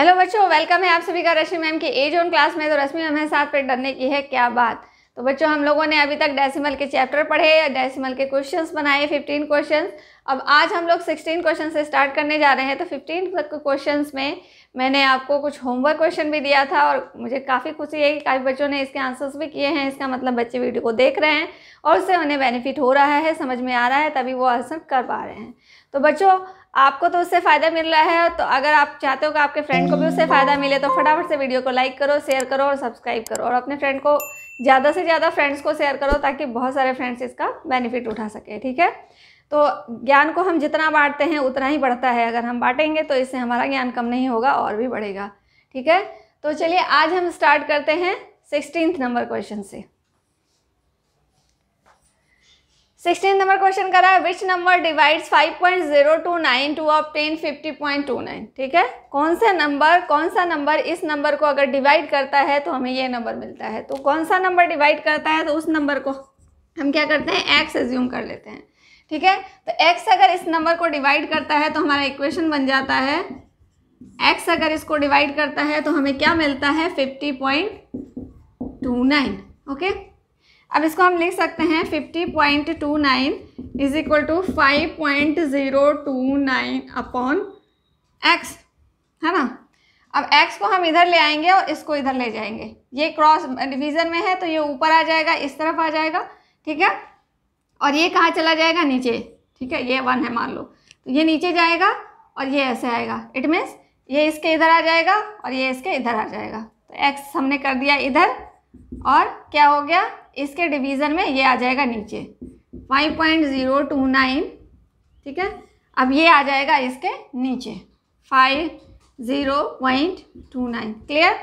Hello बच्चों welcome है आप सभी का रश्मि मैम की एज ऑन क्लास में तो रश्मि मैम है साथ पे डरने की है क्या बात तो बच्चों हम लोगों ने अभी तक डेसिमल के चैप्टर पढ़े डेसिमल के क्वेश्चंस बनाए 15 क्वेश्चंस अब आज हम लोग 16 क्वेश्चन से स्टार्ट करने जा रहे हैं तो 15 तक क्वेश्चन में मैंने आपको कुछ होमवर्क क्वेश्चन भी दिया था और मुझे काफ़ी खुशी है कि काफ़ी बच्चों ने इसके आंसर्स भी किए हैं इसका मतलब बच्चे वीडियो को देख रहे हैं और उससे उन्हें बेनिफिट हो रहा है समझ में आ रहा है तभी वो आंसर कर पा रहे हैं तो बच्चों आपको तो उससे फ़ायदा मिल रहा है तो अगर आप चाहते हो कि आपके फ्रेंड को भी उससे फ़ायदा मिले तो फटाफट से वीडियो को लाइक करो शेयर करो और सब्सक्राइब करो और अपने फ्रेंड को ज़्यादा से ज़्यादा फ्रेंड्स को शेयर करो ताकि बहुत सारे फ्रेंड्स इसका बेनिफिट उठा सके ठीक है तो ज्ञान को हम जितना बांटते हैं उतना ही बढ़ता है अगर हम बांटेंगे तो इससे हमारा ज्ञान कम नहीं होगा और भी बढ़ेगा ठीक है तो चलिए आज हम स्टार्ट करते हैं सिक्सटीन नंबर क्वेश्चन से सिक्सटीन नंबर क्वेश्चन कर रहा है which number divides 5.029 two nine to obtain 50.29 ठीक है कौन सा नंबर कौन सा नंबर इस नंबर को अगर डिवाइड करता है तो हमें ये नंबर मिलता है तो कौन सा नंबर डिवाइड करता है तो उस नंबर को हम क्या करते हैं एक्स एज्यूम कर लेते हैं ठीक है तो एक्स अगर इस नंबर को डिवाइड करता है तो हमारा इक्वेशन बन जाता है एक्स अगर इसको डिवाइड करता है तो हमें क्या मिलता है fifty point two nine okay अब इसको हम लिख सकते हैं fifty point two nine is equal to five point zero two nine upon x है ना अब x को हम इधर ले आएंगे और इसको इधर ले जाएंगे ये क्रॉस डिवीज़न में है तो ये ऊपर आ जाएगा इस तरफ आ जाएगा ठीक है और ये कहाँ चला जाएगा नीचे ठीक है ये वन है मान लो तो ये नीचे जाएगा और ये ऐसे आएगा इट मीन्स ये इसके इधर आ जाएगा और ये इसके इधर आ जाएगा तो x हमने कर दिया इधर और क्या हो गया इसके डिवीज़न में ये आ जाएगा नीचे five point zero two nine ठीक है अब ये आ जाएगा इसके नीचे five zero point two nine clear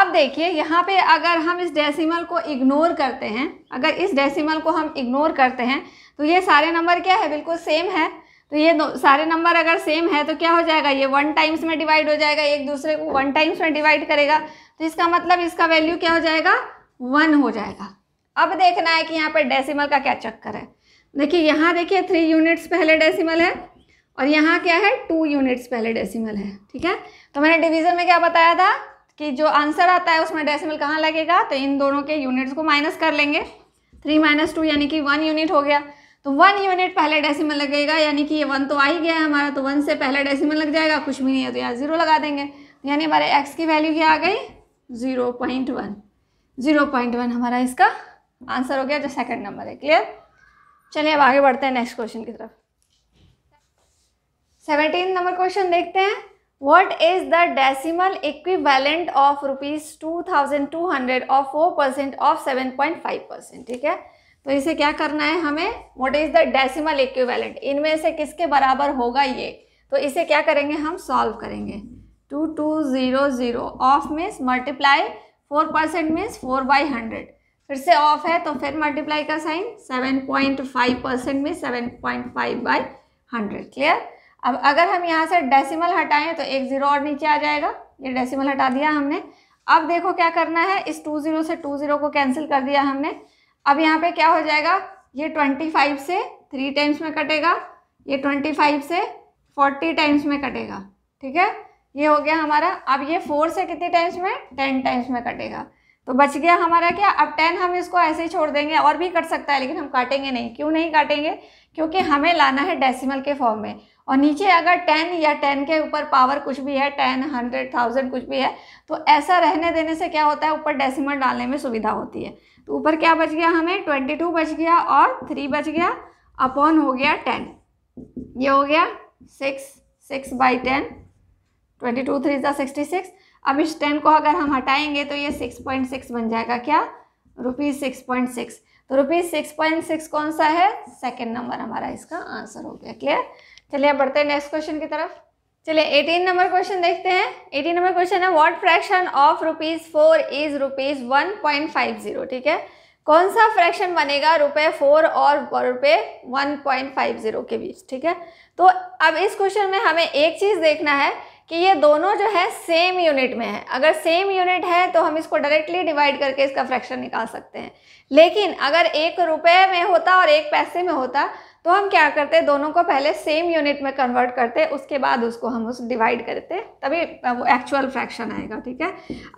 अब देखिए यहाँ पे अगर हम इस डेसिमल को इग्नोर करते हैं अगर इस डेसिमल को हम इग्नोर करते हैं तो ये सारे नंबर क्या है बिल्कुल सेम है तो ये सारे नंबर अगर सेम है तो क्या हो जाएगा ये वन टाइम्स में डिवाइड हो जाएगा एक दूसरे को वन टाइम्स में डिवाइड करेगा तो इसका मतलब इसका वैल्यू क्या हो जाएगा वन हो जाएगा अब देखना है कि यहाँ पर डेसिमल का क्या चक्कर है देखिए यहाँ देखिए थ्री यूनिट्स पहले डेसिमल है और यहाँ क्या है टू यूनिट्स पहले डेसिमल है ठीक है तो मैंने डिवीज़न में क्या बताया था कि जो आंसर आता है उसमें डेसिमल कहाँ लगेगा तो इन दोनों के यूनिट्स को माइनस कर लेंगे थ्री माइनस टू यानी कि वन यूनिट हो गया तो वन यूनिट पहले डेसिमल लगेगा यानी कि ये वन तो आ ही गया है हमारा तो वन से पहले डेसिमल लग जाएगा कुछ भी नहीं है तो यहाँ ज़ीरो लगा देंगे यानी हमारे एक्स की वैल्यू क्या आ गई zero point one zero point one हमारा इसका आंसर हो गया जो सेकंड नंबर है क्लियर चलिए अब आगे बढ़ते हैं नेक्स्ट क्वेश्चन की तरफ सेवनटीन नंबर क्वेश्चन देखते हैं what is the decimal equivalent of rupees two thousand two hundred और four percent of seven point five percent ठीक है तो इसे क्या करना है हमें what is the decimal equivalent इनमें से किसके बराबर होगा ये तो इसे क्या करेंगे हम सॉल्व करेंगे two two zero zero of means multiply four percent means four by hundred फिर से ऑफ है तो फिर मल्टीप्लाई का sign seven point five percent में seven point five by hundred clear अब अगर हम यहाँ से डेसिमल हटाएं तो एक ज़ीरो और नीचे आ जाएगा ये डेसिमल हटा दिया हमने अब देखो क्या करना है इस टू ज़ीरो से टू ज़ीरो को कैंसिल कर दिया हमने अब यहाँ पे क्या हो जाएगा ये ट्वेंटी फाइव से थ्री टाइम्स में कटेगा ये ट्वेंटी फाइव से फोर्टी टाइम्स में कटेगा ठीक है ये हो गया हमारा अब ये फोर से कितने टाइम्स में टेन टाइम्स में कटेगा तो बच गया हमारा क्या अब टेन हम इसको ऐसे ही छोड़ देंगे और भी कट सकता है लेकिन हम काटेंगे नहीं क्यों नहीं काटेंगे क्योंकि हमें लाना है डेसिमल के फॉर्म में और नीचे अगर टेन या टेन के ऊपर पावर कुछ भी है टेन हंड्रेड थाउजेंड कुछ भी है तो ऐसा रहने देने से क्या होता है ऊपर डेसिमल डालने में सुविधा होती है तो ऊपर क्या बच गया हमें ट्वेंटी टू बच गया और थ्री बच गया अपॉन हो गया टेन ये हो गया six six by ten twenty two three ज़ा सिक्सटी सिक्स अब इस टेन को अगर हम हटाएंगे तो ये सिक्स पॉइंट सिक्स बन जाएगा क्या रुपीज़ सिक्स पॉइंट सिक्स तो रुपीज़ सिक्स पॉइंट सिक्स कौन सा है सेकेंड नंबर हमारा इसका आंसर हो गया क्लियर चलिए अब बढ़ते हैं नेक्स्ट क्वेश्चन की तरफ चलिए एटीन नंबर क्वेश्चन देखते हैं एटीन नंबर क्वेश्चन है what fraction of rupees four is rupees one point five zero ठीक है कौन सा फ्रैक्शन बनेगा रुपये फोर और रुपये वन पॉइंट फाइव ज़ीरो के बीच ठीक है तो अब इस क्वेश्चन में हमें एक चीज़ देखना है कि ये दोनों जो है सेम यूनिट में है अगर सेम यूनिट है तो हम इसको डायरेक्टली डिवाइड करके इसका फ्रैक्शन निकाल सकते हैं लेकिन अगर एक रुपये में होता और एक पैसे में होता तो हम क्या करते दोनों को पहले सेम यूनिट में कन्वर्ट करते उसके बाद उसको हम उस डिवाइड करते तभी वो एक्चुअल फ्रैक्शन आएगा ठीक है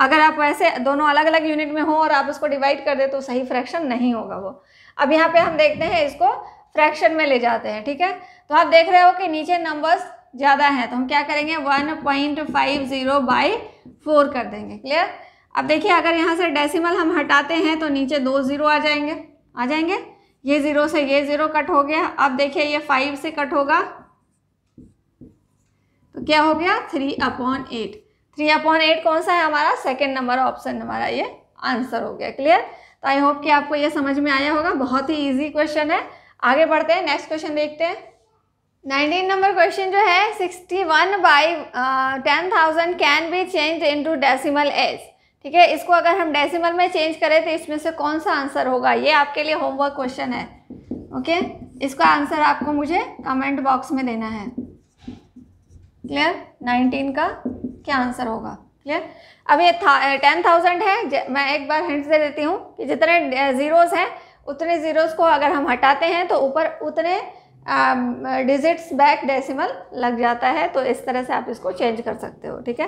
अगर आप वैसे दोनों अलग अलग यूनिट में हो और आप उसको डिवाइड कर दे तो सही फ्रैक्शन नहीं होगा वो अब यहाँ पे हम देखते हैं इसको फ्रैक्शन में ले जाते हैं ठीक है तो आप देख रहे हो कि नीचे नंबर्स ज़्यादा है तो हम क्या करेंगे one point five zero by four कर देंगे क्लियर अब देखिए अगर यहाँ से डेसिमल हम हटाते हैं तो नीचे दो ज़ीरो आ जाएंगे आ जाएंगे ये ज़ीरो से ये ज़ीरो कट हो गया अब देखिए ये फाइव से कट होगा तो क्या हो गया three upon eight three upon eight कौन सा है हमारा सेकेंड नंबर ऑप्शन हमारा ये आंसर हो गया क्लियर तो आई होप कि आपको ये समझ में आया होगा बहुत ही ईजी क्वेश्चन है आगे बढ़ते हैं नेक्स्ट क्वेश्चन देखते हैं नाइनटीन नंबर क्वेश्चन जो है sixty one by ten thousand can be change into decimal as ठीक है इसको अगर हम डेसीमल में चेंज करें तो इसमें से कौन सा आंसर होगा ये आपके लिए होमवर्क क्वेश्चन है ओके okay? इसका आंसर आपको मुझे कमेंट बॉक्स में देना है क्लियर नाइनटीन का क्या आंसर होगा क्लियर अब ये टेन थाउजेंड uh, है मैं एक बार हिंट दे देती हूँ कि जितने ज़ीरोज़ uh, हैं उतने ज़ीरोज़ को अगर हम हटाते हैं तो ऊपर उतने डिजिट्स बैक डेसिमल लग जाता है तो इस तरह से आप इसको चेंज कर सकते हो ठीक है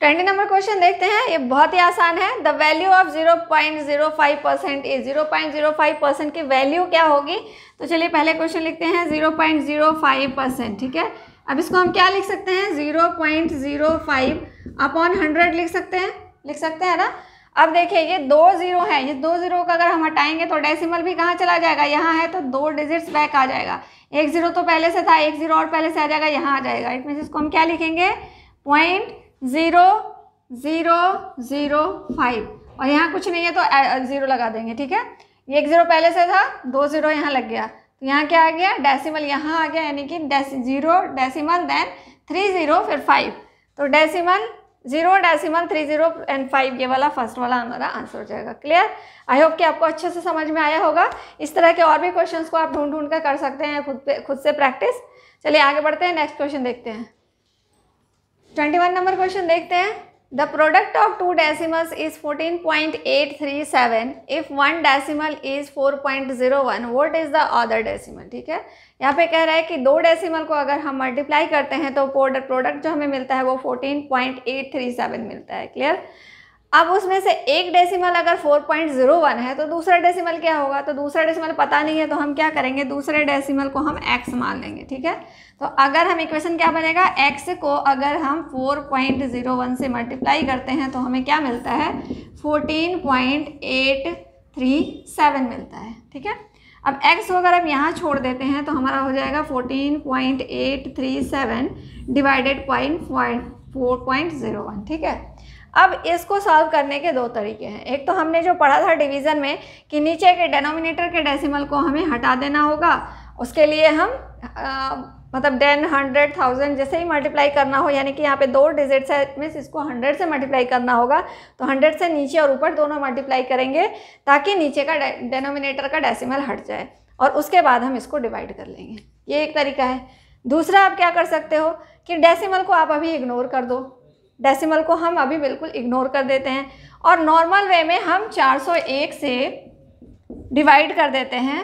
ट्वेंटी नंबर क्वेश्चन देखते हैं ये बहुत ही आसान है the value of zero point zero five percent is zero point zero five percent की वैल्यू क्या होगी तो चलिए पहले क्वेश्चन लिखते हैं zero point zero five percent ठीक है अब इसको हम क्या लिख सकते हैं zero point zero five upon hundred लिख सकते हैं लिख सकते हैं ना अब देखिए ये दो ज़ीरो हैं ये दो ज़ीरो का अगर हम हटाएंगे तो डेसिमल भी कहाँ चला जाएगा यहाँ है तो दो डिजिट्स बैक आ जाएगा एक ज़ीरो तो पहले से था एक ज़ीरो और पहले से आ जाएगा यहाँ आ जाएगा इट मीन इसको हम क्या लिखेंगे point zero zero zero five और यहाँ कुछ नहीं है तो ज़ीरो लगा देंगे ठीक है ये एक ज़ीरो पहले से था दो ज़ीरो यहाँ लग गया तो यहाँ क्या आ गया डेसीमल यहाँ आ गया यानी कि deci zero decimal then three zero फिर फाइव तो decimal zero decimal three zero and five ये वाला फर्स्ट वाला हमारा आंसर हो जाएगा क्लियर आई होप कि आपको अच्छे से समझ में आया होगा इस तरह के और भी क्वेश्चन को आप ढूंढ ढूंढ कर कर सकते हैं खुद पे खुद से प्रैक्टिस चलिए आगे बढ़ते हैं नेक्स्ट क्वेश्चन देखते हैं ट्वेंटी वन नंबर क्वेश्चन देखते हैं point eight three seven if one 14.837. Is four point zero 4.01, what is the other decimal ठीक है यहाँ पे कह रहा है कि दो डेसिमल को अगर हम मल्टीप्लाई करते हैं तो प्रोडक्ट जो हमें मिलता है वो 14.837 मिलता है क्लियर अब उसमें से एक डेसिमल अगर 4.01 है तो दूसरा डेसिमल क्या होगा तो दूसरा डेसिमल पता नहीं है तो हम क्या करेंगे दूसरे डेसिमल को हम एक्स मान लेंगे ठीक है तो अगर हम इक्वेशन क्या बनेगा x को अगर हम 4.01 से मल्टीप्लाई करते हैं तो हमें क्या मिलता है 14.837 मिलता है ठीक है अब x को अगर हम यहाँ छोड़ देते हैं तो हमारा हो जाएगा 14.837 divided point four point zero one ठीक है अब इसको सॉल्व करने के दो तरीके हैं एक तो हमने जो पढ़ा था डिवीज़न में कि नीचे के डेनोमिनेटर के डेसिमल को हमें हटा देना होगा उसके लिए हम मतलब टेन हंड्रेड थाउजेंड जैसे ही मल्टीप्लाई करना हो यानी कि यहाँ पे दो डिजिट्स है मीन्स इसको हंड्रेड से मल्टीप्लाई करना होगा तो हंड्रेड से नीचे और ऊपर दोनों मल्टीप्लाई करेंगे ताकि नीचे का डेनोमिनेटर का डेसिमल हट जाए और उसके बाद हम इसको डिवाइड कर लेंगे ये एक तरीका है दूसरा आप क्या कर सकते हो कि डेसिमल को आप अभी इग्नोर कर दो डेसिमल को हम अभी बिल्कुल इग्नोर कर देते हैं और नॉर्मल वे में हम 401 से डिवाइड कर देते हैं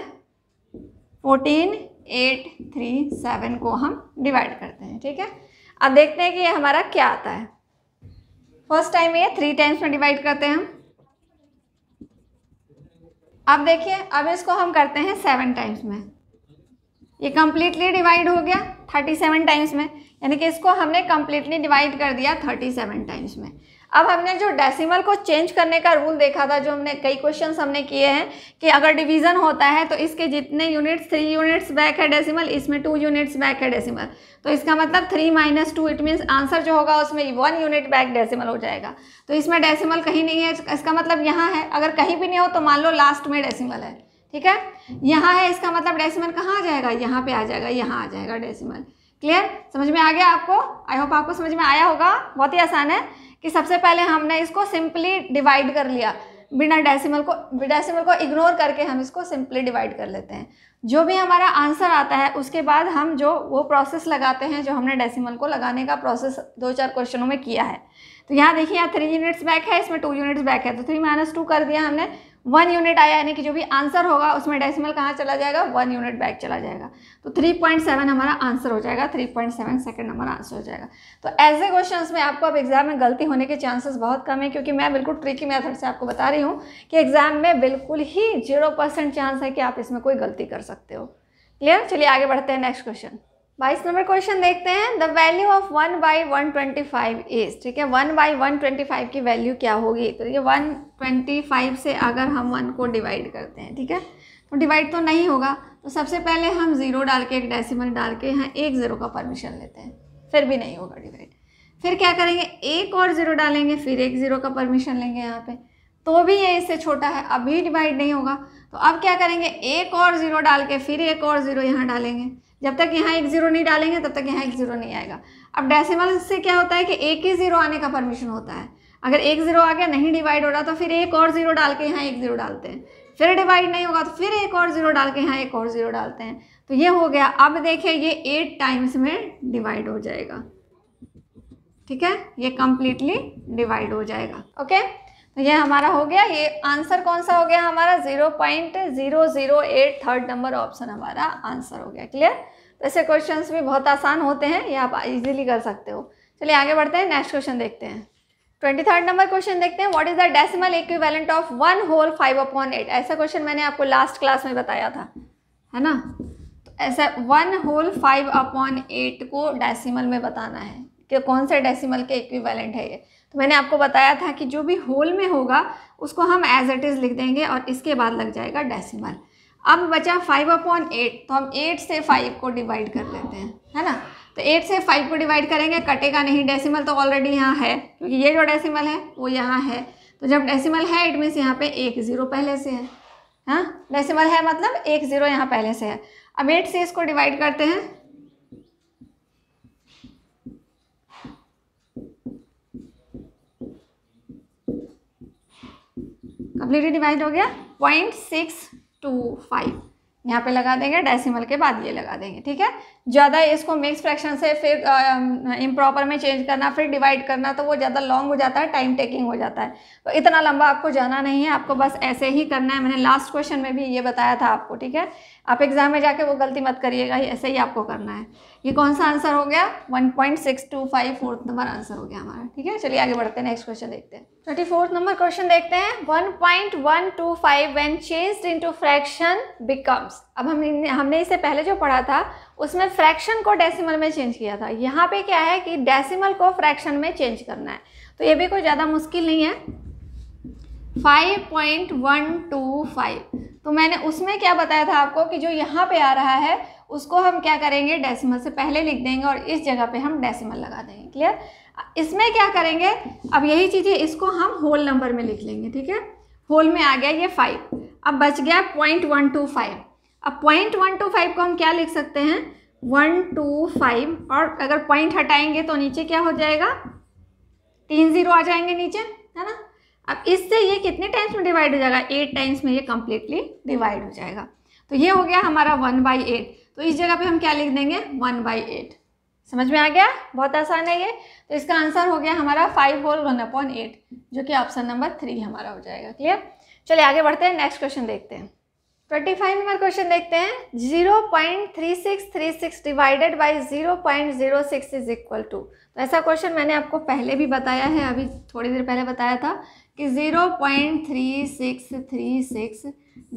14 एट थ्री सेवन को हम डिवाइड करते हैं ठीक है अब देखते हैं कि ये हमारा क्या आता है फर्स्ट टाइम ये थ्री टाइम्स में डिवाइड करते हैं हम अब देखिए अब इसको हम करते हैं सेवन टाइम्स में ये कम्प्लीटली डिवाइड हो गया थर्टी सेवन टाइम्स में यानी कि इसको हमने कम्प्लीटली डिवाइड कर दिया थर्टी सेवन टाइम्स में अब हमने जो डेसिमल को चेंज करने का रूल देखा था जो हमने कई क्वेश्चन हमने किए हैं कि अगर डिवीज़न होता है तो इसके जितने यूनिट्स थ्री यूनिट्स बैक है डेसिमल इसमें टू यूनिट्स बैक है डेसिमल तो इसका मतलब three minus two it means answer जो होगा उसमें वन यूनिट बैक डेसिमल हो जाएगा तो इसमें डेसिमल कहीं नहीं है इसका मतलब यहाँ है अगर कहीं भी नहीं हो तो मान लो लास्ट में डेसीमल है ठीक है यहाँ है इसका मतलब डेसिमल कहाँ आ जाएगा यहाँ पर आ जाएगा यहाँ आ जाएगा डेसिमल क्लियर समझ में आ गया आपको आई होप आपको समझ में आया होगा बहुत ही आसान है कि सबसे पहले हमने इसको सिंपली डिवाइड कर लिया बिना डेसिमल को डेसिमल को इग्नोर करके हम इसको सिंपली डिवाइड कर लेते हैं जो भी हमारा आंसर आता है उसके बाद हम जो वो प्रोसेस लगाते हैं जो हमने डेसिमल को लगाने का प्रोसेस दो चार क्वेश्चनों में किया है तो यहाँ देखिए यहाँ थ्री यूनिट्स बैक है इसमें टू यूनिट्स बैक है तो थ्री माइनस टू कर दिया हमने वन यूनिट आया यानी कि जो भी आंसर होगा उसमें डेसिमल कहाँ चला जाएगा वन यूनिट बैक चला जाएगा तो थ्री पॉइंट सेवन हमारा आंसर हो जाएगा three point seven second number answer हो जाएगा तो ऐसे क्वेश्चंस में आपको अब एग्जाम में गलती होने के चांसेस बहुत कम है क्योंकि मैं बिल्कुल ट्रिकी मेथड से आपको बता रही हूँ कि एग्जाम में बिल्कुल ही जीरो चांस है कि आप इसमें कोई गलती कर सकते हो क्लियर चलिए आगे बढ़ते हैं नेक्स्ट क्वेश्चन बाईस नंबर क्वेश्चन देखते हैं the value of one by one twenty five is ठीक है one by one twenty five की वैल्यू क्या होगी तो ये वन ट्वेंटी फाइव से अगर हम वन को डिवाइड करते हैं ठीक है तो डिवाइड तो नहीं होगा तो सबसे पहले हम ज़ीरो डाल के एक डेसिमल डाल के यहाँ एक ज़ीरो का परमिशन लेते हैं फिर भी नहीं होगा डिवाइड फिर क्या करेंगे एक और ज़ीरो डालेंगे फिर एक ज़ीरो का परमिशन लेंगे यहाँ पे तो भी ये इससे छोटा है अभी डिवाइड नहीं होगा तो अब क्या करेंगे एक और ज़ीरो डाल के फिर एक और ज़ीरो यहाँ डालेंगे जब तक यहाँ एक ज़ीरो नहीं डालेंगे तब तक यहाँ एक ज़ीरो नहीं आएगा अब डेसिमल से क्या होता है कि एक ही ज़ीरो आने का परमिशन होता है अगर एक ज़ीरो आ गया नहीं डिवाइड हो रहा तो फिर एक और ज़ीरो डाल के यहाँ एक ज़ीरो डालते हैं फिर डिवाइड नहीं होगा तो फिर एक और ज़ीरो डाल के यहाँ एक और ज़ीरो डालते हैं तो ये हो गया अब देखिए ये एट टाइम्स में डिवाइड हो जाएगा ठीक है ये कंप्लीटली डिवाइड हो जाएगा ओके okay? तो ये हमारा हो गया ये आंसर कौन सा हो गया हमारा zero point zero zero eight third number option हमारा आंसर हो गया क्लियर तो ऐसे क्वेश्चंस भी बहुत आसान होते हैं ये आप इजीली कर सकते हो चलिए आगे बढ़ते हैं नेक्स्ट क्वेश्चन देखते हैं ट्वेंटी थर्ड नंबर क्वेश्चन देखते हैं what is the decimal equivalent of one whole five upon eight ऐसा क्वेश्चन मैंने आपको लास्ट क्लास में बताया था है ना तो ऐसा one whole five upon eight को डेसीमल में बताना है कि कौन से डेसिमल के इक्विवेलेंट है ये तो मैंने आपको बताया था कि जो भी होल में होगा उसको हम एज इट इज़ लिख देंगे और इसके बाद लग जाएगा डेसिमल अब बचा फाइव अपॉन एट तो हम एट से फाइव को डिवाइड कर लेते हैं है ना तो एट से फाइव को डिवाइड करेंगे कटेगा नहीं डेसिमल तो ऑलरेडी यहाँ है क्योंकि ये जो डेसिमल है वो यहाँ है तो जब डेसिमल है इट मीन्स यहाँ पे एक ज़ीरो पहले से है हाँ डेसिमल है मतलब एक ज़ीरो यहाँ पहले से है अब एट से इसको डिवाइड करते हैं कंप्लीटली डिवाइड हो गया पॉइंट सिक्स टू फाइव यहाँ पे लगा देंगे डेसिमल के बाद ये लगा देंगे ठीक है ज़्यादा इसको मिक्स फ्रैक्शन से फिर इम्प्रॉपर में चेंज करना फिर डिवाइड करना तो वो ज़्यादा लॉन्ग हो जाता है टाइम टेकिंग हो जाता है तो इतना लंबा आपको जाना नहीं है आपको बस ऐसे ही करना है मैंने लास्ट क्वेश्चन में भी ये बताया था आपको ठीक है आप एग्ज़ाम में जाके वो गलती मत करिएगा ऐसे ही आपको करना है ये कौन सा आंसर हो गया one point six two five fourth number answer हो गया हमारा ठीक है चलिए आगे बढ़ते हैं नेक्स्ट क्वेश्चन देखते हैं थर्टी फोर्थ नंबर क्वेश्चन देखते हैं one point one two five when change into fraction becomes अब हम हमने इससे पहले जो पढ़ा था उसमें फ्रैक्शन को डेसिमल में चेंज किया था यहाँ पे क्या है कि डेसिमल को फ्रैक्शन में चेंज करना है तो ये भी कोई ज़्यादा मुश्किल नहीं है 5.125 तो मैंने उसमें क्या बताया था आपको कि जो यहाँ पे आ रहा है उसको हम क्या करेंगे डेसिमल से पहले लिख देंगे और इस जगह पे हम डेसिमल लगा देंगे क्लियर इसमें क्या करेंगे अब यही चीज़ें इसको हम होल नंबर में लिख लेंगे ठीक है होल में आ गया ये फाइव अब बच गया पॉइंट अब पॉइंट को हम क्या लिख सकते हैं वन टू फाइव और अगर पॉइंट हटाएंगे तो नीचे क्या हो जाएगा तीन ज़ीरो आ जाएंगे नीचे है ना अब इससे ये कितने टाइम्स में डिवाइड हो जाएगा एट टाइम्स में ये कम्प्लीटली डिवाइड हो जाएगा तो ये हो गया हमारा वन बाई एट तो इस जगह पे हम क्या लिख देंगे वन बाई एट समझ में आ गया बहुत आसान है ये तो इसका आंसर हो गया हमारा five whole one upon eight जो कि ऑप्शन नंबर थ्री हमारा हो जाएगा क्लियर चलिए आगे बढ़ते हैं नेक्स्ट क्वेश्चन देखते हैं ट्वेंटी फाइव नंबर क्वेश्चन देखते हैं zero point three six three six divided by zero point zero six is equal to तो ऐसा क्वेश्चन मैंने आपको पहले भी बताया है अभी थोड़ी देर पहले बताया था कि zero point three six three six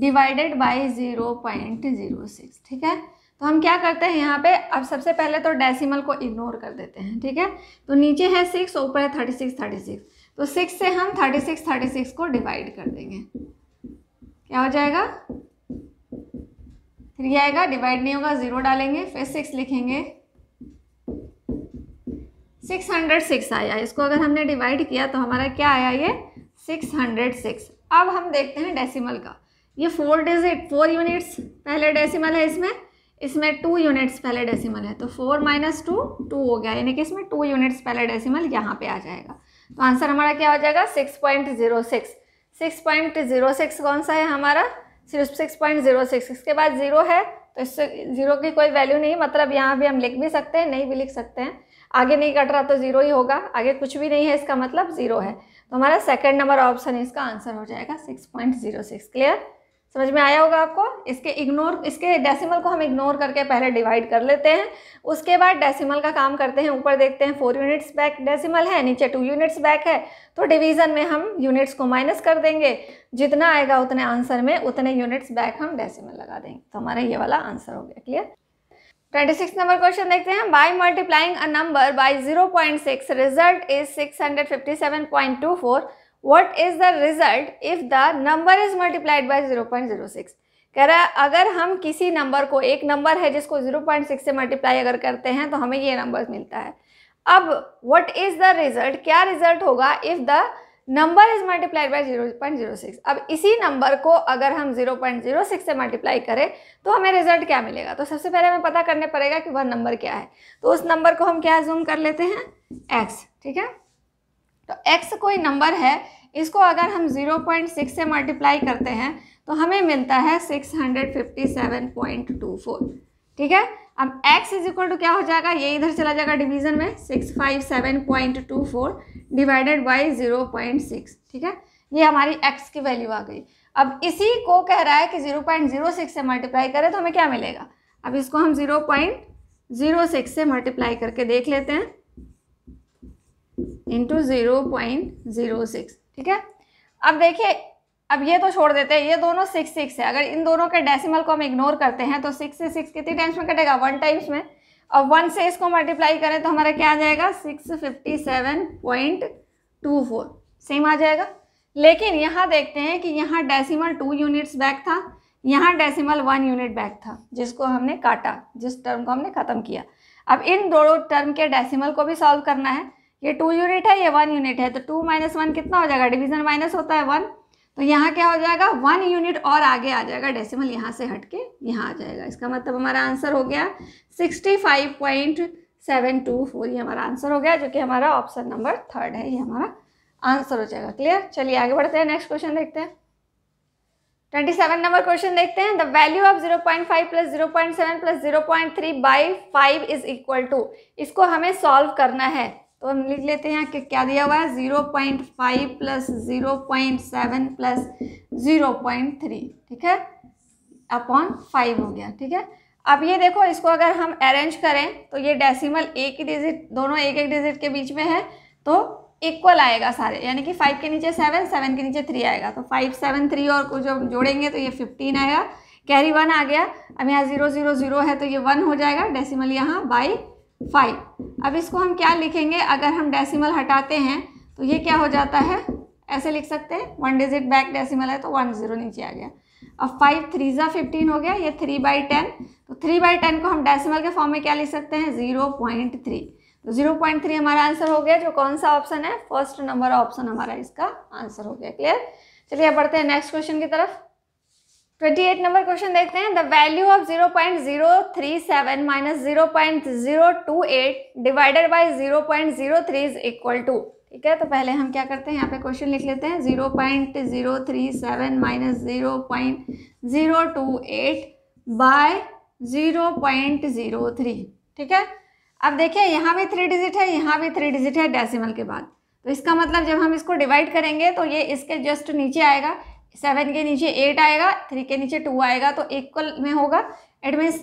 divided by zero point zero six ठीक है तो हम क्या करते हैं यहाँ पे अब सबसे पहले तो डेसिमल को इग्नोर कर देते हैं ठीक है तो नीचे है सिक्स ऊपर है थर्टी सिक्स थर्टी सिक्स तो सिक्स से हम थर्टी सिक्स थर्टी सिक्स को डिवाइड कर देंगे क्या हो जाएगा थ्री आएगा डिवाइड नहीं होगा ज़ीरो डालेंगे फिर सिक्स लिखेंगे सिक्स हंड्रेड सिक्स आया इसको अगर हमने डिवाइड किया तो हमारा क्या आया ये सिक्स हंड्रेड सिक्स अब हम देखते हैं डेसिमल का ये फोर डिजिट फोर यूनिट्स पहले डेसिमल है इसमें इसमें टू यूनिट्स पहले डेसिमल है तो फोर माइनस टू टू हो गया यानी कि इसमें टू यूनिट्स पहले डेसिमल यहाँ पे आ जाएगा तो आंसर हमारा क्या हो जाएगा six point zero six six point zero six कौन सा है हमारा सिर्फ सिक्स पॉइंट जीरो सिक्स इसके बाद ज़ीरो है तो इससे ज़ीरो की कोई वैल्यू नहीं मतलब यहाँ भी हम लिख भी सकते हैं नहीं भी लिख सकते हैं आगे नहीं कट रहा तो ज़ीरो ही होगा आगे कुछ भी नहीं है इसका मतलब ज़ीरो है तो हमारा सेकेंड नंबर ऑप्शन इसका आंसर हो जाएगा six point zero six clear समझ में आया होगा आपको इसके इग्नोर इसके डेसिमल को हम इग्नोर करके पहले डिवाइड कर लेते हैं उसके बाद डेसिमल का काम करते हैं ऊपर देखते हैं फोर यूनिट्स बैक डेसिमल है नीचे टू यूनिट्स बैक है तो डिवीज़न में हम यूनिट्स को माइनस कर देंगे जितना आएगा उतने आंसर में उतने यूनिट्स बैक हम डेसिमल लगा देंगे तो हमारा ये वाला आंसर हो गया clear twenty six number question देखते हैं by multiplying a number by zero point six result is six hundred fifty seven point two four what is the result if the number is multiplied by zero point zero six कह रहा है अगर हम किसी number को एक number है जिसको जीरो पॉइंट सिक्स से मल्टीप्लाई अगर करते हैं तो हमें ये नंबर मिलता है अब वट इज द रिजल्ट क्या रिजल्ट होगा if the number is multiplied by zero point zero six अब इसी नंबर को अगर हम जीरो जीरो पॉइंट सिक्स से मल्टीप्लाई करें तो हमें रिजल्ट क्या मिलेगा तो सबसे पहले हमें पता करने पड़ेगा कि वह नंबर क्या है तो उस नंबर को हम क्या जूम कर लेते हैं एक्स ठीक है तो एक्स कोई नंबर है इसको अगर हम 0.6 से मल्टीप्लाई करते हैं तो हमें मिलता है 657.24 ठीक है अब x इज इक्वल टू क्या हो जाएगा ये इधर चला जाएगा डिवीजन में 657.24 डिवाइडेड बाय 0.6 ठीक है ये हमारी x की वैल्यू आ गई अब इसी को कह रहा है कि 0.06 से मल्टीप्लाई करें तो हमें क्या मिलेगा अब इसको हम 0.06 से मल्टीप्लाई करके देख लेते हैं into zero point zero six ठीक है अब देखिए अब ये तो छोड़ देते हैं ये दोनों सिक्स सिक्स है अगर इन दोनों के डेसिमल को हम इग्नोर करते हैं तो सिक्स से सिक्स कितनी टाइम्स में कटेगा वन टाइम्स में और वन से इसको मल्टीप्लाई करें तो हमारा क्या आ जाएगा six fifty seven point two four same आ जाएगा लेकिन यहाँ देखते हैं कि यहाँ डेसिमल टू यूनिट्स बैक था यहाँ डेसिमल वन यूनिट बैक था जिसको हमने काटा जिस टर्म को हमने ख़त्म किया अब इन दोनों टर्म के डेसिमल को भी सॉल्व करना है ये टू यूनिट है ये वन यूनिट है तो टू माइनस वन कितना हो जाएगा डिवीजन माइनस होता है वन तो यहाँ क्या हो जाएगा वन यूनिट और आगे आ जाएगा डेसिमल यहाँ से हट के यहाँ आ जाएगा इसका मतलब हमारा आंसर हो गया sixty five point seven two four ये हमारा आंसर हो गया जो कि हमारा ऑप्शन नंबर थर्ड है ये हमारा आंसर हो जाएगा क्लियर चलिए आगे बढ़ते हैं नेक्स्ट क्वेश्चन देखते हैं ट्वेंटी सेवन नंबर क्वेश्चन देखते हैं the value of zero point five plus zero point seven plus zero point three by five is equal to इसको हमें सॉल्व करना है तो हम लिख लेते हैं कि क्या दिया हुआ है zero point five plus zero point seven plus zero point three ठीक है अपॉन फाइव हो गया ठीक है अब ये देखो इसको अगर हम अरेंज करें तो ये डेसिमल एक ही डिजिट दोनों एक एक डिजिट के बीच में है तो इक्वल आएगा सारे यानी कि फाइव के नीचे सेवन सेवन के नीचे थ्री आएगा तो फाइव सेवन थ्री और कुछ जब जोड़ेंगे तो ये फिफ्टीन आएगा कैरी वन आ गया अब यहाँ ज़ीरो ज़ीरो ज़ीरो है तो ये वन हो जाएगा डेसिमल यहाँ बाई फाइव अब इसको हम क्या लिखेंगे अगर हम डेसिमल हटाते हैं तो ये क्या हो जाता है ऐसे लिख सकते हैं वन डिजिट बैक डेसिमल है तो वन जीरो नीचे आ गया अब फाइव थ्री ज़ा फिफ्टीन हो गया ये थ्री बाई टेन तो थ्री बाई टेन को हम डेसिमल के फॉर्म में क्या लिख सकते हैं जीरो पॉइंट थ्री तो जीरो पॉइंट थ्री हमारा आंसर हो गया जो कौन सा ऑप्शन है फर्स्ट नंबर ऑप्शन हमारा इसका आंसर हो गया क्लियर चलिए अब बढ़ते हैं नेक्स्ट क्वेश्चन की तरफ ट्वेंटी एट नंबर क्वेश्चन देखते हैं the value of zero point zero three seven minus zero point zero two eight divided by zero point zero three is equal to ठीक है तो पहले हम क्या करते हैं यहाँ पे क्वेश्चन लिख लेते हैं zero point zero three seven minus zero point zero two eight by zero point zero three ठीक है अब देखिए यहाँ भी थ्री डिजिट है यहाँ भी थ्री डिजिट है डेसिमल के बाद तो इसका मतलब जब हम इसको डिवाइड करेंगे तो ये इसके जस्ट नीचे आएगा सेवन के नीचे एट आएगा थ्री के नीचे टू आएगा तो इक्वल में होगा इट मीन्स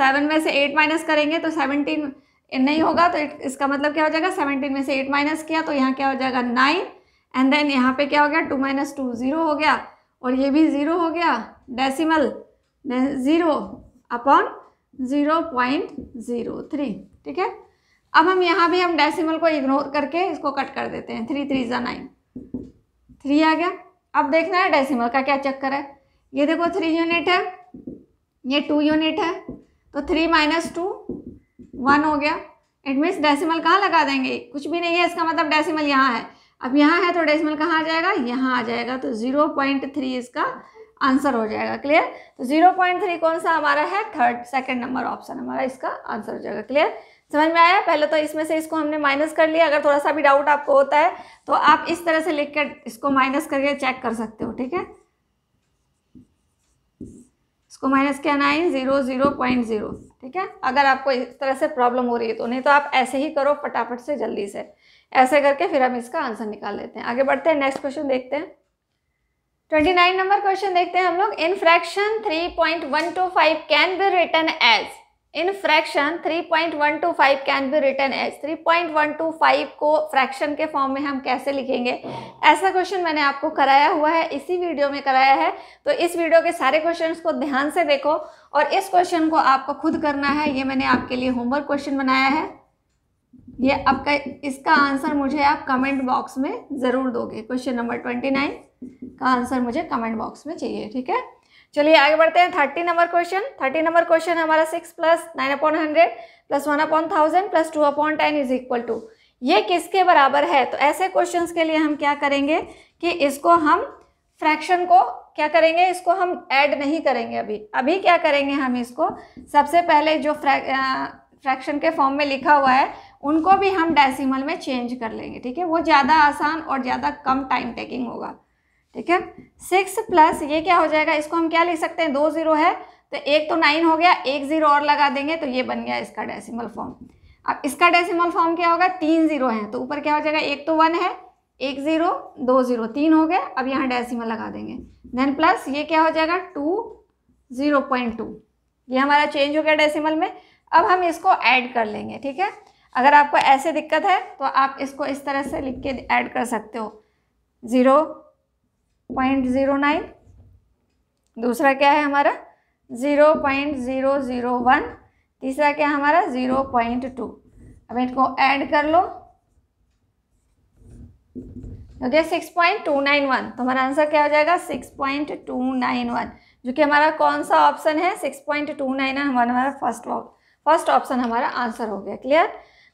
सेवन में से एट माइनस करेंगे तो सेवनटीन नहीं होगा तो इसका मतलब क्या हो जाएगा सेवनटीन में से एट माइनस किया तो यहाँ क्या हो जाएगा नाइन एंड देन यहाँ पे क्या हो गया टू माइनस टू ज़ीरो हो गया और ये भी ज़ीरो हो गया decimal zero upon zero point zero three ठीक है अब हम यहाँ भी हम डेसिमल को इग्नोर करके इसको कट कर देते हैं थ्री थ्री ज़ा नाइन थ्री आ गया अब देखना है डेसिमल का क्या चक्कर है ये देखो थ्री यूनिट है ये टू यूनिट है तो थ्री माइनस टू वन हो गया इट मीन्स डेसिमल कहाँ लगा देंगे कुछ भी नहीं है इसका मतलब डेसिमल यहाँ है अब यहाँ है तो डेसिमल कहाँ आ जाएगा यहाँ आ जाएगा तो ज़ीरो पॉइंट थ्री इसका आंसर हो जाएगा क्लियर तो जीरो पॉइंट थ्री कौन सा हमारा है थर्ड सेकेंड नंबर ऑप्शन हमारा इसका आंसर हो जाएगा क्लियर समझ में आया पहले तो इसमें से इसको हमने माइनस कर लिया अगर थोड़ा सा भी डाउट आपको होता है तो आप इस तरह से लिख कर इसको माइनस करके चेक कर सकते हो ठीक है इसको माइनस किया nine zero zero point zero ठीक है अगर आपको इस तरह से प्रॉब्लम हो रही है तो नहीं तो आप ऐसे ही करो फटाफट से जल्दी से ऐसे करके फिर हम इसका आंसर निकाल लेते हैं आगे बढ़ते हैं नेक्स्ट क्वेश्चन देखते हैं ट्वेंटी नाइन नंबर क्वेश्चन देखते हैं हम लोग in fraction three point can be written as in fraction 3.125 can be written as 3.125 को फ्रैक्शन के फॉर्म में हम कैसे लिखेंगे ऐसा क्वेश्चन मैंने आपको कराया हुआ है इसी वीडियो में कराया है तो इस वीडियो के सारे क्वेश्चंस को ध्यान से देखो और इस क्वेश्चन को आपको खुद करना है ये मैंने आपके लिए होमवर्क क्वेश्चन बनाया है ये आपका इसका आंसर मुझे आप कमेंट बॉक्स में ज़रूर दोगे क्वेश्चन नंबर ट्वेंटी नाइन का आंसर मुझे कमेंट बॉक्स में चाहिए ठीक है चलिए आगे बढ़ते हैं thirty number question thirty number question हमारा six plus nine upon hundred plus one upon thousand plus two upon ten is equal to ये किसके बराबर है तो ऐसे क्वेश्चन के लिए हम क्या करेंगे कि इसको हम फ्रैक्शन को क्या करेंगे इसको हम ऐड नहीं करेंगे अभी अभी क्या करेंगे हम इसको सबसे पहले जो फ्रैक्शन के फॉर्म में लिखा हुआ है उनको भी हम डेसिमल में चेंज कर लेंगे ठीक है वो ज़्यादा आसान और ज़्यादा कम टाइम टेकिंग होगा ठीक है सिक्स प्लस ये क्या हो जाएगा इसको हम क्या लिख सकते हैं दो जीरो है तो एक तो नाइन हो गया एक जीरो और लगा देंगे तो ये बन गया इसका डेसिमल फॉर्म अब इसका डेसिमल फॉर्म क्या होगा तीन जीरो है तो ऊपर क्या हो जाएगा एक तो वन है एक जीरो दो जीरो तीन हो गया अब यहाँ डेसिमल लगा देंगे देन प्लस ये क्या हो जाएगा टू जीरो पॉइंट टू ये हमारा चेंज हो गया डेसिमल में अब हम इसको ऐड कर लेंगे ठीक है अगर आपको ऐसे दिक्कत है तो आप इसको इस तरह से लिख के ऐड कर सकते हो ज़ीरो पॉइंट ज़ीरो नाइन दूसरा क्या है हमारा zero point zero zero one तीसरा क्या है हमारा ज़ीरो पॉइंट टू अब इनको ऐड कर लो हो तो गया six point two nine one तो हमारा आंसर क्या हो जाएगा six point two nine one जो कि हमारा कौन सा ऑप्शन है six point two nine one हमारा फर्स्ट फर्स्ट ऑप्शन हमारा आंसर हो गया क्लियर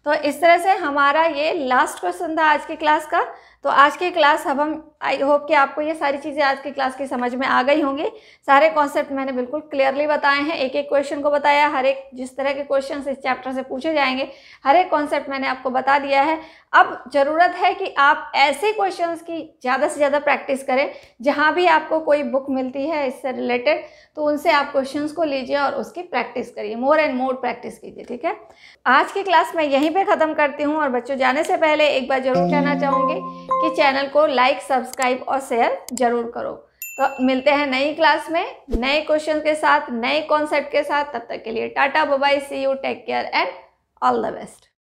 तो इस तरह से हमारा ये लास्ट क्वेश्चन था आज की क्लास का तो आज की क्लास अब हम आई होप कि आपको ये सारी चीज़ें आज की क्लास की समझ में आ गई होंगी सारे कॉन्सेप्ट मैंने बिल्कुल क्लियरली बताए हैं एक एक क्वेश्चन को बताया हर एक जिस तरह के क्वेश्चन इस चैप्टर से पूछे जाएंगे हर एक कॉन्सेप्ट मैंने आपको बता दिया है अब ज़रूरत है कि आप ऐसे क्वेश्चन की ज़्यादा से ज़्यादा प्रैक्टिस करें जहाँ भी आपको कोई बुक मिलती है इससे रिलेटेड तो उनसे आप क्वेश्चन को लीजिए और उसकी प्रैक्टिस करिए मोर एंड मोर प्रैक्टिस कीजिए ठीक है आज की क्लास में यही पे ख़त्म करती हूँ और बच्चों जाने से पहले एक बार ज़रूर कहना चाहूँगी कि चैनल को लाइक सब्सक्राइब और शेयर ज़रूर करो तो मिलते हैं नई क्लास में नए क्वेश्चन के साथ नए कॉन्सेप्ट के साथ तब तक के लिए tata bye see you take care and all the best